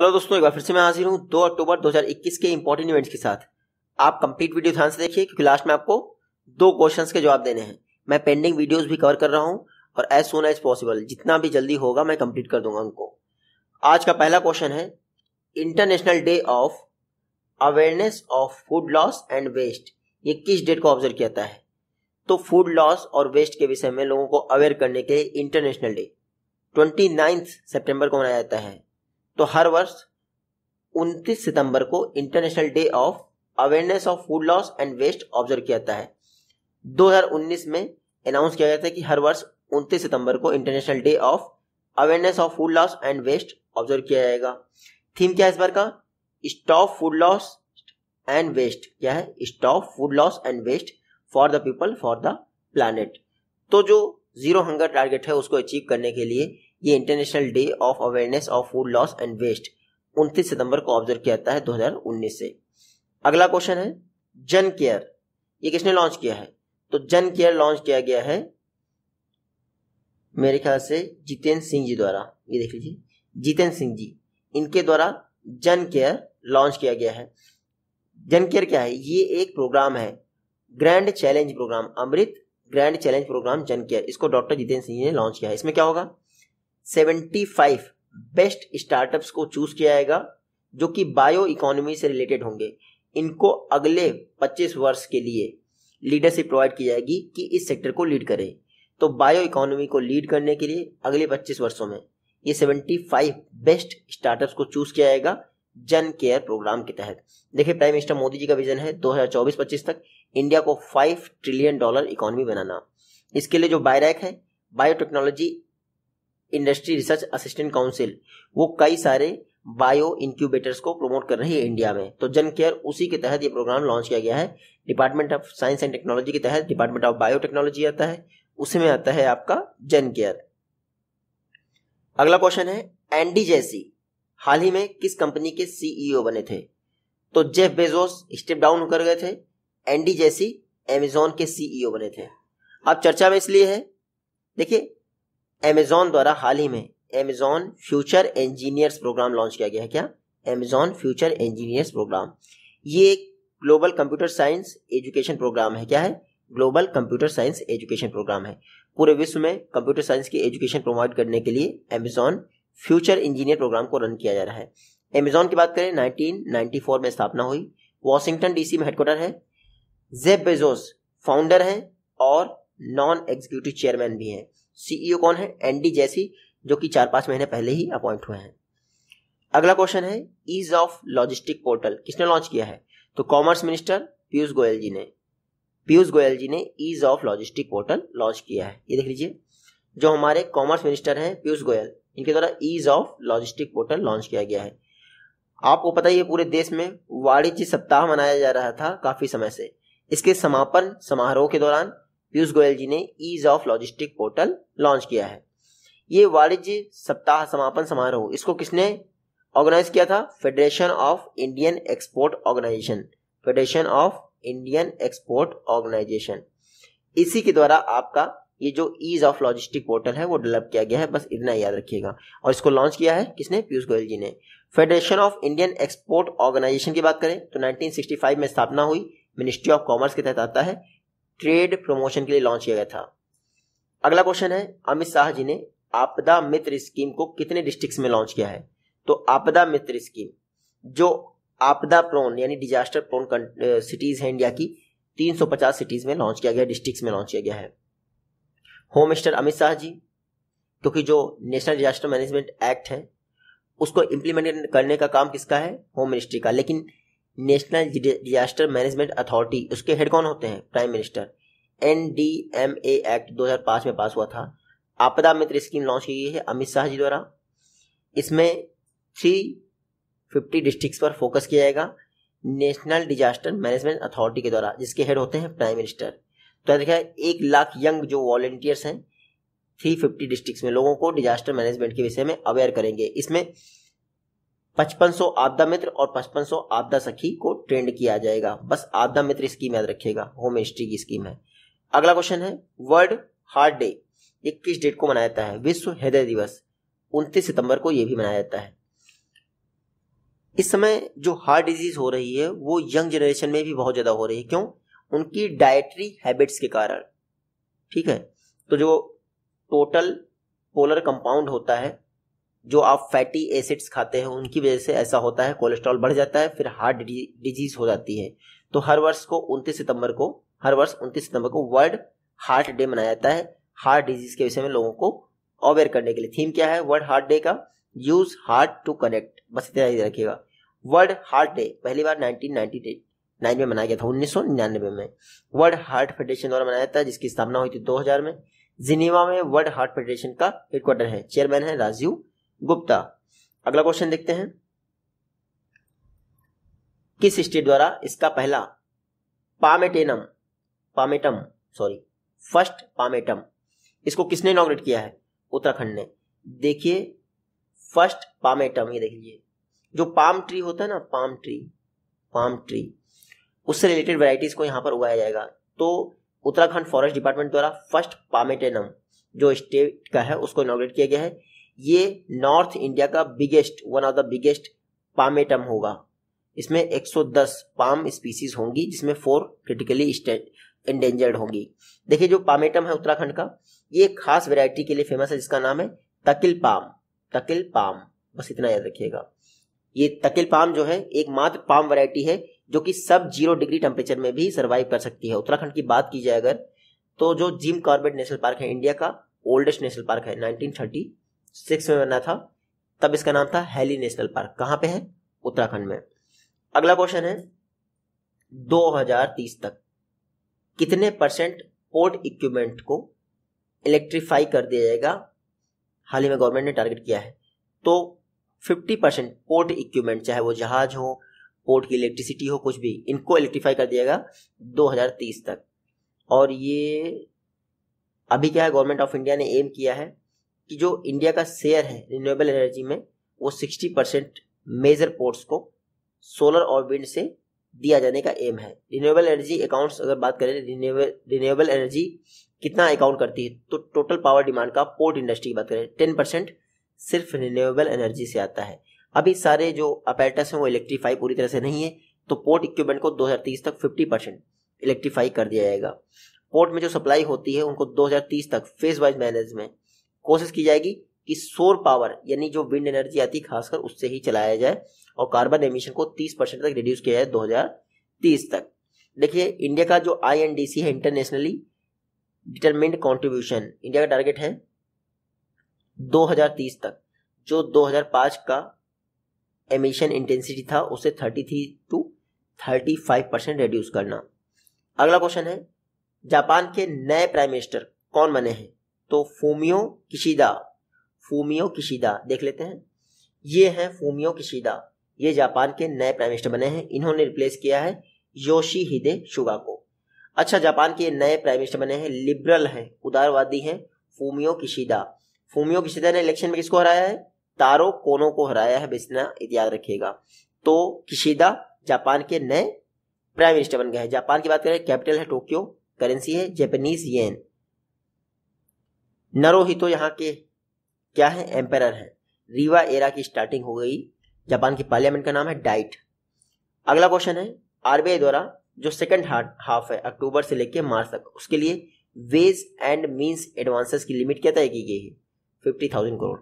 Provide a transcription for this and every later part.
hello दोस्तों एक बार फिर से मैं हाजिर हूँ 2 अक्टूबर 2021 के इंपॉर्टेंट इवेंट्स के साथ आप कंप्लीट वीडियो ध्यान से देखिए क्योंकि लास्ट में आपको दो क्वेश्चंस के जवाब देने हैं मैं पेंडिंग वीडियोस भी कवर कर रहा हूँ और एज सोन एज पॉसिबल जितना भी जल्दी होगा मैं कंप्लीट कर दूंगा उनको आज का पहला क्वेश्चन है international day of awareness of food loss and waste ये किस डेट को ऑब्जर्व किया जाता है तो फूड लॉस और वेस्ट के विषय में लोगों को अवेयर करने के लिए इंटरनेशनल डे ट्वेंटी सेप्टेम्बर को मनाया जाता है तो हर वर्ष 29 सितंबर को international day of awareness of food loss and waste observe किया जाता है 2019 में अनाउंस किया गया था कि हर वर्ष 29 सितंबर को international day of awareness of food loss and waste observe किया जाएगा थीम क्या है इस बार का stop food loss and waste क्या है stop food loss and waste for the people for the planet तो जो जीरो हंगर टारगेट है उसको अचीव करने के लिए ये international day of awareness of food loss and waste 29 सितंबर को ऑब्जर्व किया जाता है 2019 से अगला क्वेश्चन है जन केयर ये किसने लॉन्च किया है तो जन केयर लॉन्च किया गया है मेरे ख्याल से जितेंद्र सिंह जी द्वारा ये देख लीजिए जितेंद्र सिंह जी इनके द्वारा जन केयर लॉन्च किया गया है जन केयर क्या है ये एक प्रोग्राम है grand challenge programme Amrit grand challenge programme Jan care इसको डॉक्टर जितेंद्र सिंह ने लॉन्च किया है इसमें क्या होगा 75 बेस्ट स्टार्टअप्स को चूज किया जाएगा जो कि बायो इकोनॉमी से रिलेटेड होंगे इनको अगले 25 वर्ष के लिए लीडरशिप प्रोवाइड की जाएगी कि इस सेक्टर को लीड करें तो बायो इकोनॉमी को लीड करने के लिए अगले 25 वर्षों में ये 75 बेस्ट स्टार्टअप्स को चूज किया जाएगा जन केयर प्रोग्राम के तहत देखिए प्राइम मिनिस्टर मोदी जी का विजन है 2024-25 तक इंडिया को 5 ट्रिलियन डॉलर इकोनॉमी बनाना इसके लिए जो बायरैक है biotechnology industry research assistant council वो कई सारे बायो इंक्यूबेटर्स को प्रमोट कर रही है इंडिया में तो जन केयर उसी के तहत ये प्रोग्राम लॉन्च किया गया है department of science and technology के तहत डिपार्टमेंट ऑफ बायो टेक्नोलॉजी आता है उसी में आता है आपका जन केयर अगला क्वेश्चन है एंडी जैसी हाल ही में किस कंपनी के सीईओ बने थे तो जेफ बेजोस स्टेप डाउन कर गए थे एंडी जैसी एमेजोन के सीईओ बने थे अब चर्चा में इसलिए है देखिए अमेजॉन द्वारा हाल ही में Amazon future engineers programme launch किया गया है क्या अमेजॉन फ्यूचर इंजीनियर्स प्रोग्राम ये एक global computer science education programme है क्या है global computer science education programme है पूरे विश्व में कंप्यूटर साइंस की एजुकेशन प्रोवाइड करने के लिए अमेजॉन फ्यूचर इंजीनियर प्रोग्राम को रन किया जा रहा है अमेजॉन की बात करें 1994 में स्थापना हुई वॉशिंगटन डीसी में हेडक्वार्टर है जेब बेजोस फाउंडर हैं और नॉन एग्जीक्यूटिव चेयरमैन भी हैं सीईओ e कौन है एनडी जैसी जो कि चार पांच महीने पहले ही अपॉइंट हुए हैं अगला क्वेश्चन है ईज ऑफ लॉजिस्टिक पोर्टल किसने लॉन्च किया है तो कॉमर्स मिनिस्टर पीयूष गोयल जी ने पीयूष गोयल जी ने ease of logistic portal launch किया है ये देख लीजिए जो हमारे कॉमर्स मिनिस्टर हैं पीयूष गोयल इनके द्वारा ease of logistic portal launch किया गया है आपको पता ही है पूरे देश में वाणिज्य सप्ताह मनाया जा रहा था काफी समय से इसके समापन समारोह के दौरान पीयूष गोयल जी ने ease of logistic portal launch किया है ये वाणिज्य सप्ताह समापन समारोह इसको किसने ऑर्गेनाइज किया था federation of Indian export organisation federation of Indian export organisation इसी के द्वारा आपका ये जो ईज ऑफ लॉजिस्टिक पोर्टल है वो डेवलप किया गया है बस इतना याद रखिएगा और इसको लॉन्च किया है किसने पीयूष गोयल जी ने federation of Indian export organisation की बात करें तो 1965 में स्थापना हुई मिनिस्ट्री ऑफ कॉमर्स के तहत आता है ट्रेड प्रमोशन के लिए लॉन्च किया गया था अगला क्वेश्चन है अमित शाह जी ने आपदा मित्र स्कीम को कितने डिस्ट्रिक्ट्स में लॉन्च किया है तो आपदा मित्र स्कीम जो आपदा प्रोन यानी डिजास्टर प्रोन सिटीज है इंडिया की 350 सिटीज में लॉन्च किया गया डिस्ट्रिक्ट्स में लॉन्च किया गया है होम मिनिस्टर अमित शाह जी क्योंकि जो नेशनल डिजास्टर मैनेजमेंट एक्ट है उसको इंप्लीमेंट करने का काम किसका है होम मिनिस्ट्री का लेकिन नेशनल डिजास्टर मैनेजमेंट अथॉरिटी उसके हेड कौन होते हैं prime minister N D M A act 2005 में पास हुआ था आपदा मित्र स्कीम लॉन्च की गई है अमित शाह जी द्वारा इसमें थ्री फिफ्टी डिस्ट्रिक्ट पर फोकस किया जाएगा नेशनल डिजास्टर मैनेजमेंट अथॉरिटी के द्वारा जिसके हेड होते हैं प्राइम मिनिस्टर तो देखा एक लाख यंग जो वॉलेंटियर्स हैं थ्री फिफ्टी डिस्ट्रिक्ट में लोगों को डिजास्टर मैनेजमेंट के विषय में अवेयर करेंगे इसमें पचपन सौ आपदा मित्र और पचपन सौ आपदा सखी को ट्रेंड किया जाएगा बस आपदा मित्र स्कीम याद रखिएगा होम हिस्ट्री की स्कीम है अगला क्वेश्चन है वर्ल्ड हार्ट डे ये किस डेट को मनाया जाता है विश्व हृदय दिवस उनतीस सितंबर को यह भी मनाया जाता है इस समय जो हार्ट डिजीज हो रही है वो यंग जनरेशन में भी बहुत ज़्यादा हो रही है क्यों उनकी डायट्री हैबिट्स के कारण ठीक है तो जो टोटल पोलर कंपाउंड होता है जो आप फैटी एसिड्स खाते हैं उनकी वजह से ऐसा होता है कोलेस्ट्रॉल बढ़ जाता है फिर हार्ट डिजीज हो जाती है तो हर वर्ष को उनतीस सितंबर को हर वर्ष उनतीस सितंबर को वर्ल्ड हार्ट डे मनाया जाता है हार्ट डिजीज के विषय में लोगों को अवेयर करने के लिए थीम क्या है वर्ल्ड हार्ट डे का यूज हार्ट टू कनेक्ट बस इतना ही रखिएगा वर्ल्ड हार्ट डे पहली बार नाइनटीन नाइन में मनाया गया था उन्नीस में वर्ल्ड हार्ट फेडरेशन द्वारा मनाया जाता है जिसकी स्थापना हुई थी दो में जिनेवा में वर्ल्ड हार्ट फेडरेशन का हेडक्वार्टर है चेयरमैन है राजीव गुप्ता अगला क्वेश्चन देखते हैं किस स्टेट द्वारा इसका पहला पामेटेनम पामेटम सॉरी फर्स्ट पामेटम इसको किसने इनोग्रेट किया है उत्तराखंड ने देखिए फर्स्ट पामेटम ये देख लीजिए जो पाम ट्री होता है ना पाम ट्री पाम ट्री उससे रिलेटेड वेराइटीज को यहाँ पर उगाया जाएगा तो उत्तराखंड फॉरेस्ट डिपार्टमेंट द्वारा फर्स्ट पामेटेनम जो स्टेट का है उसको इनोग्रेट किया गया है ये नॉर्थ इंडिया का biggest one of the biggest palmetum होगा इसमें 110 पाम स्पीसीज होंगी जिसमें फोर क्रिटिकली इंडेंजर्ड होंगी देखिए जो पामेटम है उत्तराखंड का ये खास वैरायटी के लिए फेमस है जिसका नाम है तकिल पाम तकिल पाम बस इतना याद रखिएगा ये तकिल पाम जो है एक मात्र पाम वैरायटी है जो कि सब जीरो डिग्री टेम्परेचर में भी सर्वाइव कर सकती है उत्तराखंड की बात की जाए अगर तो जो जिम कॉर्बेट नेशनल पार्क है इंडिया का ओल्डेस्ट नेशनल पार्क है नाइनटीन सिक्स में बना था तब इसका नाम था हेली नेशनल पार्क कहां पे है उत्तराखंड में अगला क्वेश्चन है 2030 तक कितने परसेंट पोर्ट इक्विपमेंट को इलेक्ट्रीफाई कर दिया जाएगा हाल ही में गवर्नमेंट ने टारगेट किया है तो 50 परसेंट पोर्ट इक्विपमेंट चाहे वो जहाज हो पोर्ट की इलेक्ट्रिसिटी हो कुछ भी इनको इलेक्ट्रीफाई कर दिया जाएगा 2030 तक और ये अभी क्या है गवर्नमेंट ऑफ इंडिया ने एम किया है कि जो इंडिया का शेयर है रिन्यूएबल एनर्जी में वो सिक्सटी परसेंट मेजर पोर्ट्स को सोलर और विंड से दिया जाने का एम है रिन्यूएबल एनर्जी अकाउंट्स अगर बात करें रिन्यूएबल एनर्जी कितना अकाउंट करती है तो टोटल पावर डिमांड का पोर्ट इंडस्ट्री की बात करें टेन परसेंट सिर्फ रिन्यूएबल एनर्जी से आता है अभी सारे जो अपैरेटस हैं वो इलेक्ट्रीफाई पूरी तरह से नहीं है तो पोर्ट इक्विपमेंट को 2030 तक 50 परसेंट इलेक्ट्रीफाई कर दिया जाएगा पोर्ट में जो सप्लाई होती है उनको 2030 तक फेज वाइज मैनेज में कोशिश की जाएगी कि सोर पावर यानी जो विंड एनर्जी आती है खासकर उससे ही चलाया जाए और कार्बन एमिशन को 30 परसेंट तक रिड्यूस किया जाए 2030 तक देखिए इंडिया का जो आईएनडीसी है इंटरनेशनली डिटरमिंड कंट्रीब्यूशन इंडिया का टारगेट है 2030 तक जो 2005 का एमिशन इंटेंसिटी था उसे 33 टू 35 परसेंट रिड्यूस करना अगला क्वेश्चन है जापान के नए प्राइम मिनिस्टर कौन बने हैं तो फोमियो किशिदा फोमियो किशिदा देख लेते हैं ये हैं फोमियो किशिदा ये जापान के नए प्राइम मिनिस्टर बने हैं इन्होंने रिप्लेस किया है योशी हिदे शुगा को अच्छा जापान के नए प्राइम मिनिस्टर बने हैं लिबरल हैं उदारवादी हैं फूमियो किशिदा फूमियो किशिदा ने इलेक्शन में किसको हराया है तारो कोनो को हराया है बेचना याद रखिएगा तो किशिदा जापान के नए प्राइम मिनिस्टर बन गए हैं जापान की बात करें कैपिटल है टोक्यो करेंसी है जेपनीज येन नरो ही तो यहाँ के क्या है एम्पेरर है रीवा एरा की स्टार्टिंग हो गई जापान की पार्लियामेंट का नाम है डाइट अगला क्वेश्चन है आरबीआई द्वारा जो सेकंड हाफ है अक्टूबर से लेकर मार्च तक उसके लिए वेज एंड मीन्स एडवांसेस की लिमिट क्या तय की गई है फिफ्टी थाउजेंड करोड़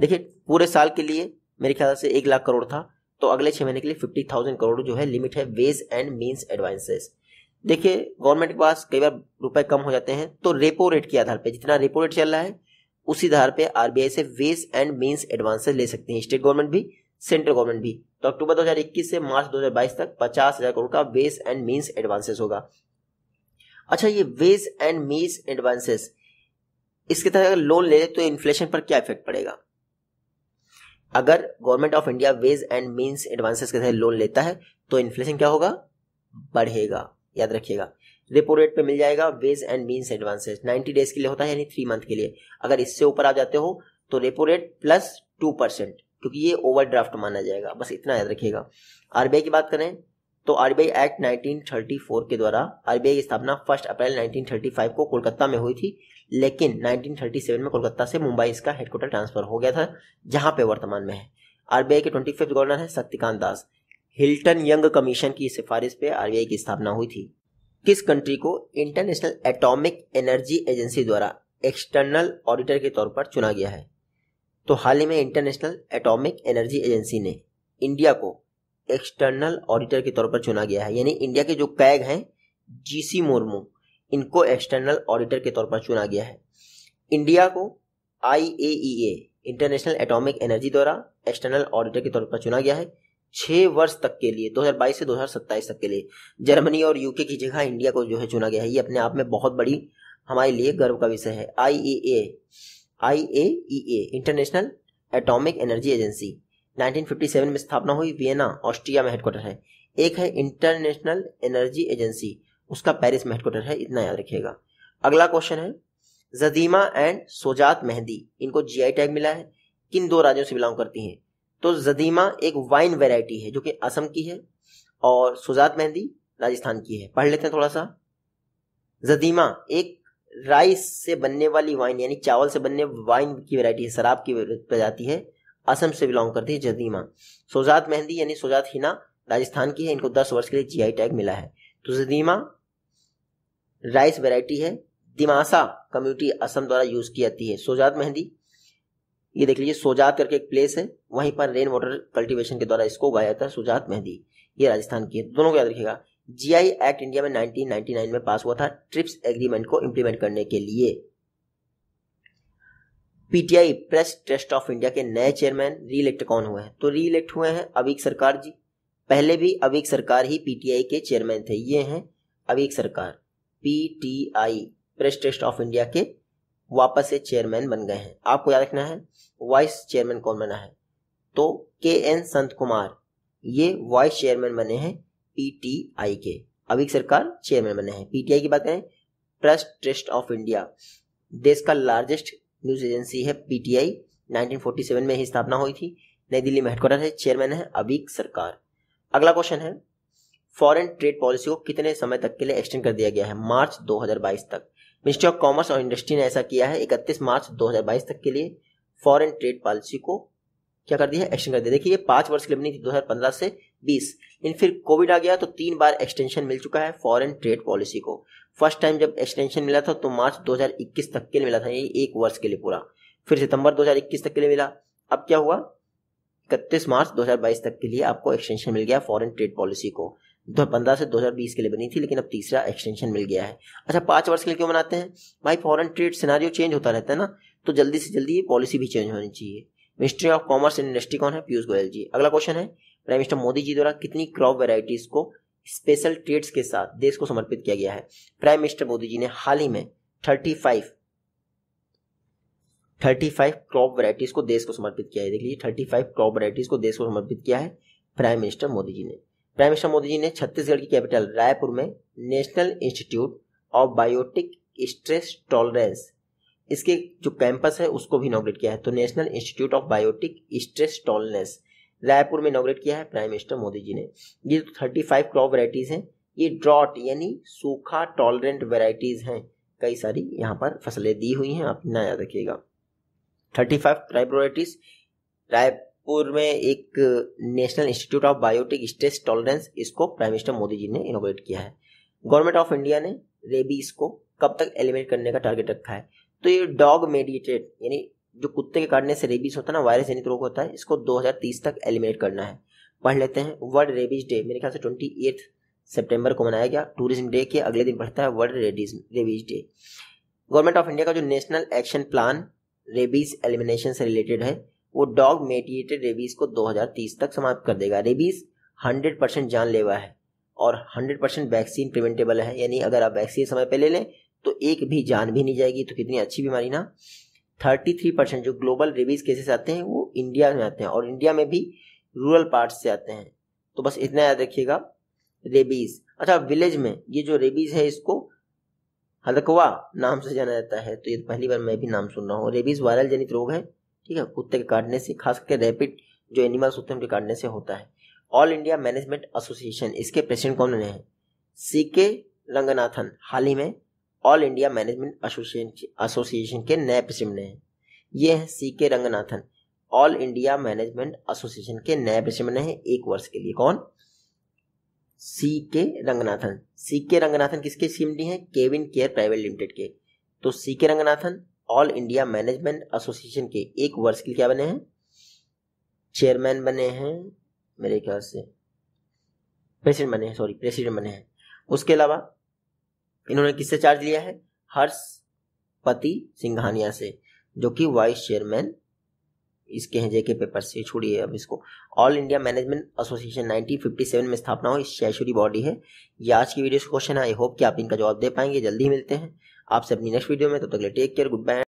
देखिए पूरे साल के लिए मेरे ख्याल से एक लाख करोड़ था तो अगले छह महीने के लिए फिफ्टी थाउजेंड करोड़ जो है लिमिट है वेज एंड मीन्स एडवांसेस देखिए गवर्नमेंट के पास कई बार रुपए कम हो जाते हैं तो रेपो रेट के आधार पर जितना रेपो रेट चल रहा है उसी आधार पर आरबीआई से वेस एंड मीन्स एडवांसेस ले सकते हैं स्टेट गवर्नमेंट भी सेंट्रल गवर्नमेंट भी तो अक्टूबर 2021 से मार्च 2022 तक पचास हजार करोड़ का वेस एंड मीन्स एडवांसेस होगा अच्छा ये वेस एंड मीन्स एडवांसेस इसके तहत अगर लोन ले तो इन्फ्लेशन पर क्या इफेक्ट पड़ेगा अगर government of India ways and means advances के तहत लोन लेता है तो इन्फ्लेशन क्या होगा बढ़ेगा याद रखिएगा रेपो रेट पे मिल जाएगा ways and means advances 90 days के लिए होता है यानी थ्री मंथ के लिए अगर इससे ऊपर आ जाते हो तो repo rate plus two percent क्योंकि ये ओवरड्राफ्ट माना जाएगा बस इतना याद रखिएगा आरबीआई की बात करें तो आरबीआई एक्ट 1934 के द्वारा आरबीआई की स्थापना फर्स्ट अप्रैल 1935 को कोलकाता में हुई थी लेकिन 1937 में कोलकाता से मुंबई इसका हेडक्वार्टर ट्रांसफर हो गया था जहां पे वर्तमान में है आरबीआई के ट्वेंटी गवर्नर है Shaktikanta Das Hilton Young commission की सिफारिश पर आरबीआई की स्थापना हुई थी किस कंट्री को इंटरनेशनल एटॉमिक एनर्जी एजेंसी द्वारा एक्सटर्नल ऑडिटर के तौर पर चुना गया है तो हाल ही में इंटरनेशनल एटॉमिक एनर्जी एजेंसी ने इंडिया को एक्सटर्नल ऑडिटर के तौर पर चुना गया है यानी इंडिया के जो कैग हैं जीसी मुर्मू इनको एक्सटर्नल ऑडिटर के तौर पर चुना गया है इंडिया को आई इंटरनेशनल एटॉमिक एनर्जी द्वारा एक्सटर्नल ऑडिटर के तौर पर चुना गया है छह वर्ष तक के लिए 2022 से 2027 तक के लिए जर्मनी और यूके की जगह इंडिया को जो है चुना गया है ये अपने आप में बहुत बड़ी हमारे लिए गर्व का विषय है I A A I A E A international atomic energy agency 1957 में स्थापना हुई वियना ऑस्ट्रिया में हेडक्वार्टर है एक है इंटरनेशनल एनर्जी एजेंसी उसका पेरिस में हेडक्वार्टर है इतना याद रखिएगा अगला क्वेश्चन है जदीमा एंड सोजात मेहंदी इनको जी टैग मिला है किन दो राज्यों से बिलोंग करती हैं तो जदीमा एक वाइन वेराइटी है जो कि असम की है और सुजात मेहंदी राजस्थान की है पढ़ लेते हैं थोड़ा सा जदीमा एक राइस से बनने वाली वाइन यानी चावल से बनने वाइन की वेरायटी है शराब की प्रजाति है असम से बिलोंग करती है जदीमा सोजात मेहंदी यानी सोजात हिना राजस्थान की है इनको दस वर्ष के लिए जीआई टैग मिला है तो जदीमा राइस वेरायटी है दिमासा कम्युनिटी असम द्वारा यूज की जाती है सोजात मेहंदी ये देख लीजिए सोजात करके एक प्लेस है वहीं पर रेन वाटर कल्टीवेशन के द्वारा इसको उगाया जाता है सुजात मेहंदी ये राजस्थान की है दोनों को याद रखिएगा जीआई एक्ट इंडिया में 1999 में पास हुआ था ट्रिप्स एग्रीमेंट को इंप्लीमेंट करने के लिए PTI press trust of India के नए चेयरमैन री इलेक्ट कौन हुए हैं तो री इलेक्ट हुए हैं अवीक सरकार जी पहले भी अवीक सरकार ही पीटीआई के चेयरमैन थे ये हैं Aveek Sarkar PTI press trust of India के वापस से चेयरमैन बन गए हैं आपको याद रखना है वाइस चेयरमैन कौन बना है तो के एन संत कुमार ये वाइस चेयरमैन बने हैं पीटीआई के अभी सरकार चेयरमैन बने हैं पीटीआई की बात करें प्रेस ट्रस्ट ऑफ इंडिया देश का लार्जेस्ट न्यूज एजेंसी है पीटीआई 1947 में ही स्थापना हुई थी नई दिल्ली में हेडक्वार्टर है चेयरमैन है अबीक सरकार अगला क्वेश्चन है फॉरेन ट्रेड पॉलिसी को कितने समय तक के लिए एक्सटेंड कर दिया गया है मार्च 2022 तक मिनिस्ट्री ऑफ कॉमर्स और इंडस्ट्री ने ऐसा किया है इकतीस मार्च 2022 तक के लिए फॉरेन ट्रेड पॉलिसी को क्या कर दिया है एक्शन कर दिया देखिए ये पांच वर्ष के लिए बनी थी 2015 से 20 इन फिर कोविड आ गया तो तीन बार एक्सटेंशन मिल चुका है फॉरेन ट्रेड पॉलिसी को फर्स्ट टाइम जब एक्सटेंशन मिला था तो मार्च 2021 तक के लिए मिला था ये एक वर्ष के लिए पूरा फिर सितंबर 2021 तक के लिए मिला अब क्या हुआ इकतीस मार्च 2022 तक के लिए आपको एक्सटेंशन मिल गया फॉरेन ट्रेड पॉलिसी को दो से 2020 के लिए बनी थी लेकिन अब तीसरा एक्सटेंशन मिल गया है अच्छा पाँच वर्ष के लिए क्यों बनाते हैं भाई फॉरन ट्रेड सिनारियो चेंज होता रहता है ना तो जल्दी से जल्दी ये पॉलिसी भी चेंज होनी चाहिए ministry of commerce and industry कौन है पीयूष गोयल जी अगला क्वेश्चन है प्राइम मिनिस्टर मोदी जी द्वारा कितनी क्रॉप वेराइटीज को स्पेशल ट्रेड्स के साथ देश को समर्पित किया गया है प्राइम मिनिस्टर मोदी जी ने हाल ही में thirty five thirty five crop varieties को देश को समर्पित किया है देख लीजिए थर्टी फाइव क्रॉप वराइटीज को देश को समर्पित किया है प्राइम मिनिस्टर मोदी जी ने प्राइम मिनिस्टर मोदी जी ने छत्तीसगढ़ की कैपिटल रायपुर में national institute of biotic stress tolerance इसके जो कैंपस है उसको भी इनोग्रेट किया है तो national institute of biotic stress tolerance Raipur में इनोग्रेट किया है प्राइम मिनिस्टर मोदी जी ने ये थर्टी फाइव क्रॉप वेराइटीज़ हैं ये ड्रॉट यानी सूखा टॉलरेंट वेराइटीज़ हैं कई सारी यहाँ पर फसलें दी हुई हैं आप ना याद रखिएगा थर्टी फाइव क्राइब्रोइटीज राय गोरखपुर में एक national institute of biotic stress tolerance इसको प्राइम मिनिस्टर मोदी जी ने इनोग्रेट किया है गवर्नमेंट ऑफ इंडिया ने रेबीज को कब तक एलिमिनेट करने का टारगेट रखा है तो ये डॉग मेडिएटेड यानी जो कुत्ते के काटने से रेबीज होता है ना वायरस जनित रोग होता है इसको 2030 तक एलिमिनेट करना है पढ़ लेते हैं वर्ल्ड रेबीज डे मेरे ख्याल से ट्वेंटी एथ सेप्टेम्बर को मनाया गया टूरिज्म डे के अगले दिन पढ़ता है world rabies rabies day government of India का जो national action plan rabies elimination से रिलेटेड है वो डॉग मेडिएटेड रेबीज को 2030 तक समाप्त कर देगा रेबीज 100 परसेंट जानलेवा है और 100 परसेंट वैक्सीन प्रिवेंटेबल है यानी अगर आप वैक्सीन समय पर ले लें तो एक भी जान भी नहीं जाएगी तो कितनी अच्छी बीमारी ना 33 परसेंट जो ग्लोबल रेबीज केसेस आते हैं वो इंडिया में आते हैं और इंडिया में भी रूरल पार्ट से आते हैं तो बस इतना याद रखिएगा रेबीज अच्छा विलेज में ये जो रेबीज है इसको हलकवा नाम से जाना जाता है तो ये तो पहली बार मैं भी नाम सुन रहा हूँ रेबीज वायरल जनित रोग है ठीक है कुत्ते के काटने से खास करके रैपिड जो एनिमल्स होते हैं उनके काटने से होता है ऑल इंडिया मैनेजमेंट एसोसिएशन इसके प्रेसिडेंट कौन रहे हैं सी के रंगनाथन हाल ही में ऑल इंडिया मैनेजमेंट एसोसिएशन के नए प्रेसिडेंट रहे हैं ये हैं C K Ranganathan all India management association के नए प्रेसिडेंट रहे हैं एक वर्ष के लिए कौन सी के रंगनाथन सी के रंगनाथन किसके सीएमडी हैं केविन केयर प्राइवेट लिमिटेड के तो C K Ranganathan all India management association के एक वर्ष के लिए क्या बने हैं चेयरमैन बने हैं मेरे ख्याल से प्रेसिडेंट बने हैं सॉरी प्रेसिडेंट बने हैं उसके अलावा इन्होंने किससे चार्ज लिया है हर्ष पति सिंघानिया से जो कि वाइस चेयरमैन इसके हैं जेके पेपर से छोड़िए अब इसको ऑल इंडिया मैनेजमेंट एसोसिएशन 1957 में स्थापना हुई स्टैचुरी बॉडी है ये आज की वीडियो क्वेश्चन है आई होप कि आप इनका जवाब दे पाएंगे जल्दी मिलते हैं आपसे अपनी नेक्स्ट वीडियो में तब तो तक ले टेक केयर गुड बाय